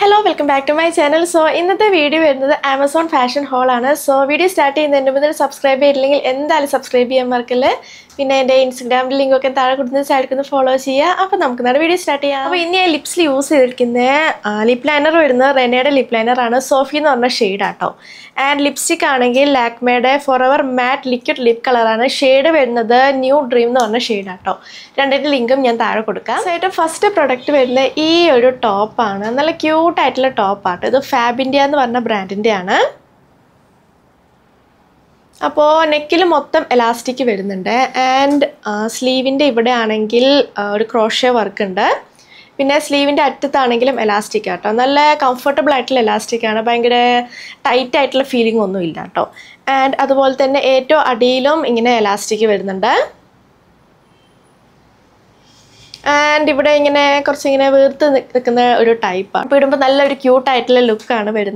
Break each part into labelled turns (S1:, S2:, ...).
S1: hello welcome back to my channel so ഇന്നത്തെ video വരുന്നത് Amazon fashion ഹോളാണ് so video start ചെയ്യുന്നതിൻ്റെ മുതൽ സബ്സ്ക്രൈബ് ചെയ്തില്ലെങ്കിൽ എന്തായാലും സബ്സ്ക്രൈബ് ചെയ്യാൻ മറക്കല്ലേ പിന്നെ എൻ്റെ ലിങ്ക് ലിങ്കൊക്കെ താഴെ കൊടുത്ത് സൈഡിൽ ഫോളോ ചെയ്യുക അപ്പോൾ നമുക്ക് നല്ല വീഡിയോ സ്റ്റാർട്ട് ചെയ്യാം അപ്പോൾ ഇനി ഞാൻ ലിപ്സിൽ യൂസ് ചെയ്തിരിക്കുന്ന ലിപ് ലൈനർ വരുന്ന റെനയുടെ ലിപ് ലൈനറാണ് സോഫി എന്ന് പറഞ്ഞ ഷെയ്ഡാട്ടോ ആൻഡ് ലിപ്സ്റ്റിക് ആണെങ്കിൽ ലാക്മേയുടെ forever matte liquid lip കളറാണ് ഷെയ്ഡ് വരുന്നത് ന്യൂ ഡ്രീം എന്ന് പറഞ്ഞ ഷെയ്ഡാട്ടോ രണ്ടിൻ്റെ ലിങ്കും ഞാൻ താഴെ കൊടുക്കാം ഏറ്റവും ഫസ്റ്റ് പ്രൊഡക്റ്റ് വരുന്നത് ഈ ഒരു ടോപ്പാണ് നല്ല ക്യൂ ക്യൂട്ട് ആയിട്ടുള്ള ടോപ്പാട്ടോ ഇത് ഫാബ് ഇന്ത്യ എന്ന് പറഞ്ഞ ബ്രാൻഡിൻ്റെ ആണ് അപ്പോൾ നെക്കിൽ മൊത്തം എലാസ്റ്റിക് വരുന്നുണ്ട് ആൻഡ് സ്ലീവിൻ്റെ ഇവിടെ ആണെങ്കിൽ ഒരു ക്രോഷേ വർക്ക് ഉണ്ട് പിന്നെ സ്ലീവിൻ്റെ അറ്റത്താണെങ്കിലും എലാസ്റ്റിക് ആട്ടോ നല്ല കംഫർട്ടബിൾ ആയിട്ടുള്ള എലാസ്റ്റിക് ആണ് ഭയങ്കര ടൈറ്റ് ആയിട്ടുള്ള ഫീലിംഗ് ഒന്നും ഇല്ല കേട്ടോ ആൻഡ് അതുപോലെ തന്നെ ഏറ്റവും അടിയിലും ഇങ്ങനെ എലാസ്റ്റിക് വരുന്നുണ്ട് ആൻഡ് ഇവിടെ ഇങ്ങനെ കുറച്ചിങ്ങനെ വീർത്ത് നിൽക്കുന്ന ഒരു ടൈപ്പാണ് അപ്പോൾ ഇടുമ്പോൾ നല്ലൊരു ക്യൂട്ടായിട്ടുള്ള ലുക്കാണ് വരുന്നത്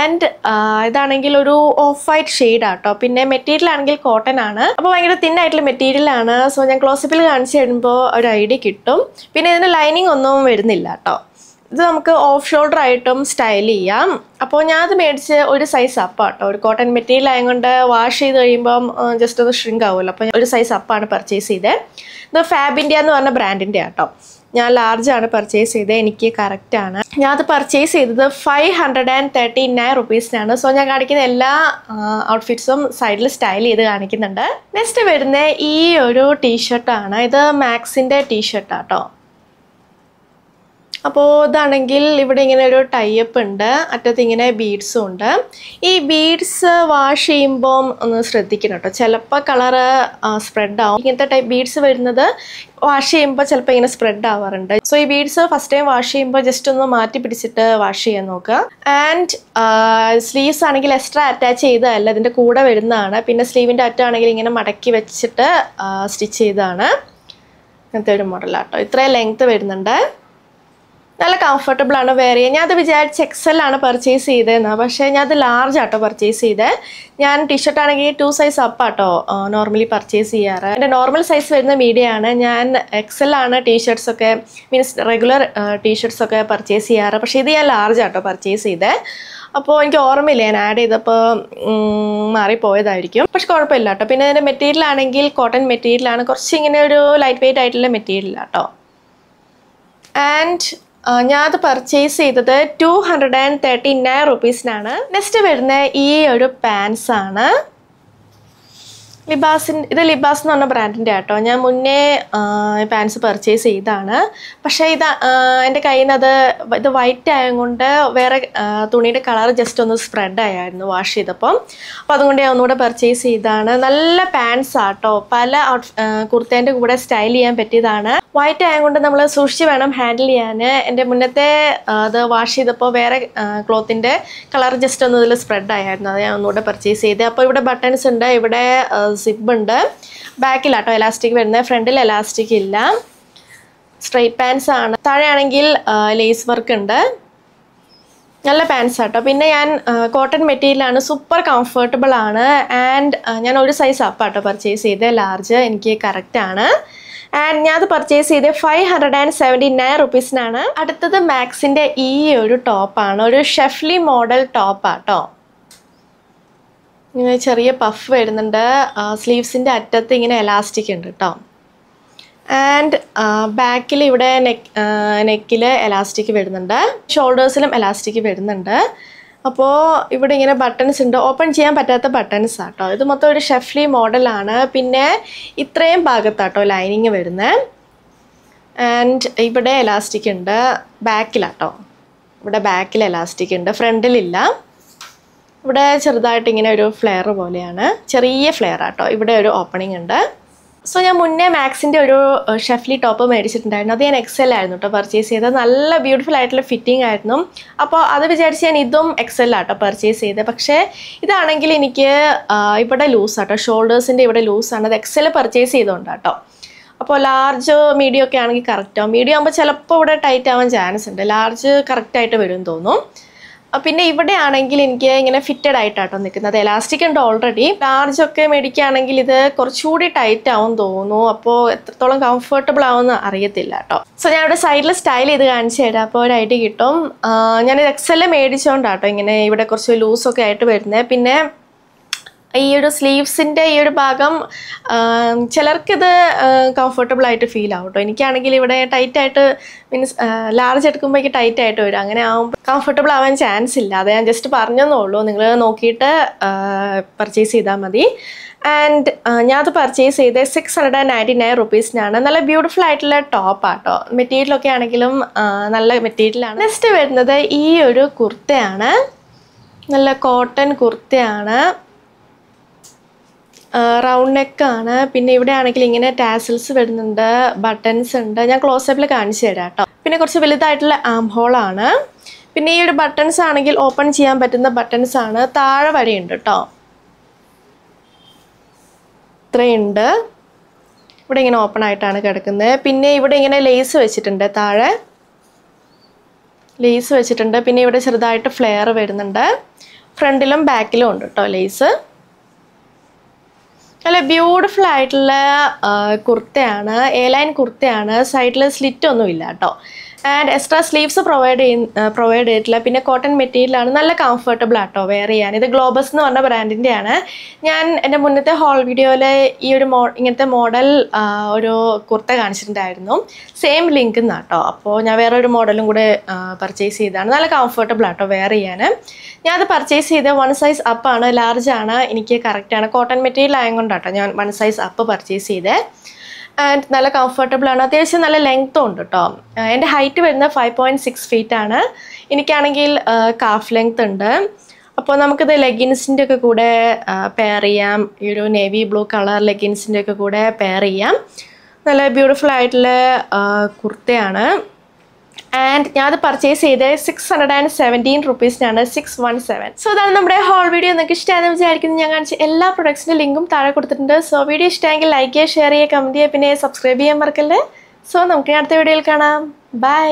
S1: ആൻഡ് ഇതാണെങ്കിൽ ഒരു ഓഫ് വൈറ്റ് ഷെയ്ഡാട്ടോ പിന്നെ മെറ്റീരിയൽ ആണെങ്കിൽ കോട്ടൺ ആണ് അപ്പോൾ ഭയങ്കര തിന്നായിട്ടുള്ള മെറ്റീരിയലാണ് സോ ഞാൻ ക്ലോസപ്പിൽ കാണിച്ചു തരുമ്പോൾ ഒരു ഐഡിയ കിട്ടും പിന്നെ ഇതിന് ലൈനിങ് ഒന്നും വരുന്നില്ല കേട്ടോ ഇത് നമുക്ക് ഓഫ് ഷോൾഡർ ആയിട്ടും സ്റ്റൈൽ ചെയ്യാം അപ്പോൾ ഞാൻ അത് മേടിച്ച് ഒരു സൈസ് അപ്പാണ് ഒരു കോട്ടൺ മെറ്റീരിയൽ ആയതുകൊണ്ട് വാഷ് ചെയ്ത് കഴിയുമ്പം ജസ്റ്റ് ഒന്ന് ഷ്രിങ്ക് ആവുമല്ലോ അപ്പോൾ ഒരു സൈസ് അപ്പാണ് പർച്ചേസ് ചെയ്തത് ഇത് ഫാബ് ഇന്ത്യ എന്ന് പറഞ്ഞ ബ്രാൻഡിൻ്റെ ആട്ടോ ഞാൻ ആണ് പർച്ചേസ് ചെയ്തത് എനിക്ക് കറക്റ്റാണ് ഞാൻ അത് പർച്ചേസ് ചെയ്തത് five hundred and thirty nine റുപ്പീസിനാണ് സോ ഞാൻ കാണിക്കുന്ന എല്ലാ ഔട്ട്ഫിറ്റ്സും സൈഡിൽ സ്റ്റൈൽ ചെയ്ത് കാണിക്കുന്നുണ്ട് നെക്സ്റ്റ് വരുന്ന ഈ ഒരു ടീഷർട്ടാണ് ഇത് മാക്സിൻ്റെ ടീഷർട്ടാട്ടോ അപ്പോൾ ഇതാണെങ്കിൽ ഇവിടെ ഇങ്ങനെ ഒരു ടൈപ്പ് ഉണ്ട് അറ്റത്ത് ഇങ്ങനെ ബീഡ്സും ഉണ്ട് ഈ ബീഡ്സ് വാഷ് ചെയ്യുമ്പം ഒന്ന് ശ്രദ്ധിക്കണം കേട്ടോ ചിലപ്പോൾ കളറ് സ്പ്രെഡാവും ഇങ്ങനത്തെ ടൈപ്പ് ബീഡ്സ് വരുന്നത് വാഷ് ചെയ്യുമ്പോൾ ചിലപ്പോൾ ഇങ്ങനെ സ്പ്രെഡ് ആവാറുണ്ട് സോ ഈ ബീഡ്സ് ഫസ്റ്റ് ടൈം വാഷ് ചെയ്യുമ്പോൾ ജസ്റ്റ് ഒന്ന് മാറ്റി പിടിച്ചിട്ട് വാഷ് ചെയ്യാൻ നോക്കുക ആൻഡ് സ്ലീവ്സ് ആണെങ്കിൽ എക്സ്ട്രാ അറ്റാച്ച് ചെയ്തതല്ല ഇതിൻ്റെ കൂടെ വരുന്നതാണ് പിന്നെ സ്ലീവിൻ്റെ അറ്റാണെങ്കിൽ ഇങ്ങനെ മടക്കി വെച്ചിട്ട് സ്റ്റിച്ച് ചെയ്തതാണ് ഇങ്ങനത്തെ ഒരു മോഡലാട്ടോ ഇത്രയും ലെങ്ത്ത് വരുന്നുണ്ട് നല്ല കംഫർട്ടബിൾ ആണ് വെയർ ചെയ്യാൻ ഞാൻ അത് വിചാരിച്ച് എക്സൽ ആണ് പർച്ചേസ് ചെയ്തതെന്നാണ് പക്ഷേ ഞാൻ അത് ലാർജ് ആട്ടോ പർച്ചേസ് ചെയ്തത് ഞാൻ ടീഷർട്ട് ആണെങ്കിൽ ടു സൈസ് അപ്പ് ആട്ടോ നോർമലി പർച്ചേസ് ചെയ്യാറ് എൻ്റെ നോർമൽ സൈസ് വരുന്ന മീഡിയ ആണ് ഞാൻ എക്സൽ ആണ് ടീഷർട്ട്സ് ഒക്കെ മീൻസ് റെഗുലർ ടീഷർട്ട്സ് ഒക്കെ പർച്ചേസ് ചെയ്യാറ് പക്ഷേ ഇത് ഞാൻ ലാർജ് ആട്ടോ പർച്ചേസ് ചെയ്തത് അപ്പോൾ എനിക്ക് ഓർമ്മയില്ല ഞാൻ ആഡ് ചെയ്തപ്പോൾ മാറിപ്പോയതായിരിക്കും പക്ഷെ കുഴപ്പമില്ല കേട്ടോ പിന്നെ അതിൻ്റെ മെറ്റീരിയൽ ആണെങ്കിൽ കോട്ടൺ മെറ്റീരിയലാണ് കുറച്ച് ഇങ്ങനെ ഒരു ലൈറ്റ് വെയിറ്റ് ആയിട്ടുള്ള മെറ്റീരിയൽ കേട്ടോ ആൻഡ് ഞാൻ അത് പർച്ചേസ് ചെയ്തത് two hundred and thirty nine റുപ്പീസിനാണ് നെക്സ്റ്റ് വരുന്ന ഈ ഒരു പാൻസാണ് ലിബാസിൻ ഇത് ലിബാസ് എന്ന് പറഞ്ഞ ബ്രാൻഡിൻ്റെ ആട്ടോ ഞാൻ മുന്നേ പാൻസ് പർച്ചേസ് ചെയ്താണ് പക്ഷേ ഇത് എൻ്റെ കയ്യിൽ നിന്ന് അത് ഇത് വൈറ്റ് ആയതുകൊണ്ട് വേറെ തുണിയുടെ കളർ ജസ്റ്റ് ഒന്ന് സ്പ്രെഡ് ആയായിരുന്നു വാഷ് ചെയ്തപ്പം അപ്പോൾ അതുകൊണ്ട് ഞാൻ ഒന്നുകൂടെ പർച്ചേസ് ചെയ്താണ് നല്ല പാൻസ് ആട്ടോ പല കുർത്തേൻ്റെ കൂടെ സ്റ്റൈൽ ചെയ്യാൻ പറ്റിയതാണ് വൈറ്റ് ആയതുകൊണ്ട് നമ്മൾ സൂക്ഷിച്ച് വേണം ഹാൻഡിൽ ചെയ്യാൻ എൻ്റെ മുന്നത്തെ അത് വാഷ് ചെയ്തപ്പോൾ വേറെ ക്ലോത്തിൻ്റെ കളർ ജസ്റ്റ് ഒന്ന് ഇതിൽ സ്പ്രെഡ് ആയായിരുന്നു അത് ഞാൻ ഒന്നുകൂടെ പർച്ചേസ് ചെയ്തത് അപ്പോൾ ഇവിടെ ബട്ടൺസ് ഉണ്ട് ഇവിടെ സിബ് ഉണ്ട് ബാക്കിലാട്ടോ എലാസ്റ്റിക് വരുന്നത് ഫ്രണ്ടിൽ എലാസ്റ്റിക് ഇല്ല സ്ട്രൈറ്റ് പാൻസ് ആണ് താഴെയാണെങ്കിൽ ലേസ് വർക്ക് ഉണ്ട് നല്ല പാൻസ് ആട്ടോ പിന്നെ ഞാൻ കോട്ടൺ മെറ്റീരിയലാണ് സൂപ്പർ കംഫർട്ടബിൾ ആണ് ആൻഡ് ഞാൻ ഒരു സൈസ് അപ്പാട്ടോ പർച്ചേസ് ചെയ്തത് ലാർജ് എനിക്ക് കറക്റ്റാണ് ആൻഡ് ഞാനത് പർച്ചേസ് ചെയ്ത് five hundred and seventy nine റുപ്പീസിനാണ് അടുത്തത് മാക്സിൻ്റെ ഈ ഒരു ടോപ്പാണ് ഒരു ഷെഫ്ലി മോഡൽ ടോപ്പാട്ടോ ഇങ്ങനെ ചെറിയ പഫ് വരുന്നുണ്ട് സ്ലീവ്സിൻ്റെ അറ്റത്ത് ഇങ്ങനെ എലാസ്റ്റിക് ഉണ്ട് കേട്ടോ ആൻഡ് ബാക്കിൽ ഇവിടെ നെക്ക് നെക്കിൽ എലാസ്റ്റിക് വരുന്നുണ്ട് ഷോൾഡേഴ്സിലും എലാസ്റ്റിക് വരുന്നുണ്ട് അപ്പോൾ ഇവിടെ ഇങ്ങനെ ബട്ടൺസ് ഉണ്ട് ഓപ്പൺ ചെയ്യാൻ പറ്റാത്ത ബട്ടൺസ് ആട്ടോ ഇത് മൊത്തം ഒരു ഷെഫ്ലി മോഡലാണ് പിന്നെ ഇത്രയും ഭാഗത്താട്ടോ ലൈനിങ് വരുന്നത് ആൻഡ് ഇവിടെ എലാസ്റ്റിക് ഉണ്ട് ബാക്കിലാട്ടോ ഇവിടെ ബാക്കിൽ എലാസ്റ്റിക് ഉണ്ട് ഫ്രണ്ടിലില്ല ഇവിടെ ചെറുതായിട്ട് ഇങ്ങനെ ഒരു ഫ്ലെയർ പോലെയാണ് ചെറിയ ഫ്ലെയർ ആട്ടോ ഇവിടെ ഒരു ഓപ്പണിംഗ് ഉണ്ട് സോ ഞാൻ മുന്നേ മാക്സിൻ്റെ ഒരു ഷെഫ്ലി ടോപ്പ് മേടിച്ചിട്ടുണ്ടായിരുന്നു അത് ഞാൻ എക്സൽ ആയിരുന്നു കേട്ടോ പർച്ചേസ് ചെയ്തത് നല്ല ബ്യൂട്ടിഫുൾ ആയിട്ടുള്ള ഫിറ്റിംഗ് ആയിരുന്നു അപ്പോൾ അത് വിചാരിച്ച് ഞാൻ ഇതും എക്സൽ ആട്ടോ പർച്ചേസ് ചെയ്തത് പക്ഷേ ഇതാണെങ്കിൽ എനിക്ക് ഇവിടെ ലൂസ് ആട്ടോ ഷോൾഡേഴ്സിൻ്റെ ഇവിടെ ലൂസാണ് അത് എക്സൽ പർച്ചേസ് ചെയ്തുകൊണ്ടാട്ടോ അപ്പോൾ ലാർജ് മീഡിയം ഒക്കെ ആണെങ്കിൽ കറക്റ്റാവും മീഡിയം ആകുമ്പോൾ ചിലപ്പോൾ ഇവിടെ ടൈറ്റ് ആവാൻ ചാൻസ് ഉണ്ട് ലാർജ് കറക്റ്റായിട്ട് വരും തോന്നും പിന്നെ ഇവിടെ ആണെങ്കിൽ എനിക്ക് ഇങ്ങനെ ഫിറ്റഡ് ആയിട്ടാട്ടോ നിൽക്കുന്നത് എലാസ്റ്റിക് ഉണ്ട് ഓൾറെഡി ലാർജ് ഒക്കെ മേടിക്കുകയാണെങ്കിൽ ഇത് കുറച്ചുകൂടി ടൈറ്റ് ആവും തോന്നുന്നു അപ്പോൾ എത്രത്തോളം കംഫർട്ടബിൾ ആവുമെന്ന് അറിയത്തില്ല കേട്ടോ സോ ഞാൻ ഇവിടെ സൈഡിൽ സ്റ്റൈൽ ചെയ്ത് കാണിച്ചു തരാം അപ്പോൾ ഒരു ഐഡിയ കിട്ടും ഞാൻ എക്സെല്ലാം മേടിച്ചോണ്ടാട്ടോ ഇങ്ങനെ ഇവിടെ കുറച്ച് ലൂസൊക്കെ ആയിട്ട് വരുന്നത് പിന്നെ ഈ ഒരു സ്ലീവ്സിൻ്റെ ഈ ഒരു ഭാഗം ചിലർക്കിത് കംഫർട്ടബിൾ ആയിട്ട് ഫീൽ ആവും കേട്ടോ എനിക്കാണെങ്കിൽ ഇവിടെ ടൈറ്റായിട്ട് മീൻസ് ലാർജ് എടുക്കുമ്പോൾ എനിക്ക് ടൈറ്റായിട്ട് വരും അങ്ങനെ ആകുമ്പോൾ കംഫർട്ടബിൾ ആവാൻ ചാൻസ് ഇല്ല അത് ഞാൻ ജസ്റ്റ് പറഞ്ഞെന്നുള്ളൂ നിങ്ങൾ നോക്കിയിട്ട് പർച്ചേസ് ചെയ്താൽ മതി ആൻഡ് ഞാനത് പർച്ചേസ് ചെയ്ത് six hundred and ninety nine റുപ്പീസിനാണ് നല്ല ബ്യൂട്ടിഫുൾ ആയിട്ടുള്ള ടോപ്പാട്ടോ മെറ്റീരിയലൊക്കെ ആണെങ്കിലും നല്ല മെറ്റീരിയലാണ് നെക്സ്റ്റ് വരുന്നത് ഈ ഒരു കുർത്തയാണ് നല്ല കോട്ടൺ കുർത്തയാണ് റൗണ്ട് നെക്കാണ് പിന്നെ ഇവിടെ ആണെങ്കിൽ ഇങ്ങനെ ടാസിൽസ് വരുന്നുണ്ട് ബട്ടൺസ് ഉണ്ട് ഞാൻ ക്ലോസപ്പിൽ കാണിച്ചു തരാം കേട്ടോ പിന്നെ കുറച്ച് വലുതായിട്ടുള്ള ആം ആണ് പിന്നെ ഈ ഒരു ബട്ടൺസ് ആണെങ്കിൽ ഓപ്പൺ ചെയ്യാൻ പറ്റുന്ന ബട്ടൺസ് ആണ് താഴെ വരെയുണ്ട് കേട്ടോ ഇത്രയുണ്ട് ഇവിടെ ഇങ്ങനെ ഓപ്പൺ ആയിട്ടാണ് കിടക്കുന്നത് പിന്നെ ഇവിടെ ഇങ്ങനെ ലേസ് വെച്ചിട്ടുണ്ട് താഴെ ലേസ് വെച്ചിട്ടുണ്ട് പിന്നെ ഇവിടെ ചെറുതായിട്ട് ഫ്ലെയർ വരുന്നുണ്ട് ഫ്രണ്ടിലും ബാക്കിലും ഉണ്ട് കേട്ടോ ലേസ് നല്ല ബ്യൂട്ടിഫുൾ ആയിട്ടുള്ള കുർത്തയാണ് എ ലൈൻ കുർത്തയാണ് സൈഡിൽ സ്ലിറ്റ് ഒന്നും ഇല്ല കേട്ടോ ആൻഡ് എക്സ്ട്രാ സ്ലീവ്സ് പ്രൊവൈഡ് ചെയ്യുന്ന പ്രൊവൈഡ് ചെയ്തിട്ടില്ല പിന്നെ കോട്ടൺ മെറ്റീരിയലാണ് നല്ല കംഫർട്ടബിൾ ആട്ടോ വെയർ ചെയ്യാൻ ഇത് ഗ്ലോബസ് എന്ന് പറഞ്ഞ ബ്രാൻഡിൻ്റെ ആണ് ഞാൻ എൻ്റെ മുന്നത്തെ ഹോൾ വീഡിയോയിലെ ഈ ഒരു മോ ഇങ്ങനത്തെ മോഡൽ ഒരു കുർത്ത കാണിച്ചിട്ടുണ്ടായിരുന്നു സെയിം ലിങ്ക് നിന്നാട്ടോ അപ്പോൾ ഞാൻ വേറെ ഒരു മോഡലും കൂടെ പർച്ചേസ് ചെയ്തതാണ് നല്ല കംഫർട്ടബിൾ ആട്ടോ വെയർ ചെയ്യാൻ ഞാൻ അത് പർച്ചേസ് ചെയ്ത് വൺ സൈസ് അപ്പാണ് ലാർജ് ആണ് എനിക്ക് ആണ് കോട്ടൺ മെറ്റീരിയൽ ആയതുകൊണ്ടാട്ടോ ഞാൻ വൺ സൈസ് അപ്പ് പർച്ചേസ് ചെയ്തത് ആൻഡ് നല്ല കംഫർട്ടബിൾ ആണ് അത്യാവശ്യം നല്ല ലെങ്ത്തും ഉണ്ട് കേട്ടോ uh, എൻ്റെ ഹൈറ്റ് വരുന്നത് ഫൈവ് പോയിൻറ്റ് സിക്സ് ഫീറ്റ് ആണ് എനിക്കാണെങ്കിൽ കാഫ് uh, ലെങ്ത് ഉണ്ട് അപ്പോൾ നമുക്കിത് ലെഗിൻസിൻ്റെ ഒക്കെ കൂടെ പെയർ uh, ചെയ്യാം ഈ ഒരു നേവി ബ്ലൂ കളർ ലെഗിൻസിൻ്റെ ഒക്കെ കൂടെ പെയർ ചെയ്യാം നല്ല ബ്യൂട്ടിഫുൾ ആയിട്ടുള്ള കുർത്തയാണ് ആൻഡ് ഞാൻ അത് പർച്ചേസ് ചെയ്ത് സിക്സ് ഹൺഡ്രഡ് ആൻഡ് സെവൻറ്റീൻ റുപ്പീസിനാണ് സിക്സ് വൺ സെവൻ സോ അതാണ് നമ്മുടെ ഹോൾ വീഡിയോ നിങ്ങൾക്ക് ഇഷ്ടമാണെന്ന് വിചാരിക്കുന്നത് ഞാൻ കാണിച്ച എല്ലാ പ്രൊഡക്ട്സിൻ്റെ ലിങ്കും താഴെ കൊടുത്തിട്ടുണ്ട് സോ വീഡിയോ ഇഷ്ടമെങ്കിൽ ലൈക്ക് ചെയ്യുക ഷെയർ ചെയ്യുക കമൻറ്റ് ചെയ്യുക പിന്നെ സബ്സ്ക്രൈബ് ചെയ്യാൻ മറക്കല്ലേ സോ നമുക്ക് അടുത്ത വീഡിയോയിൽ കാണാം ബൈ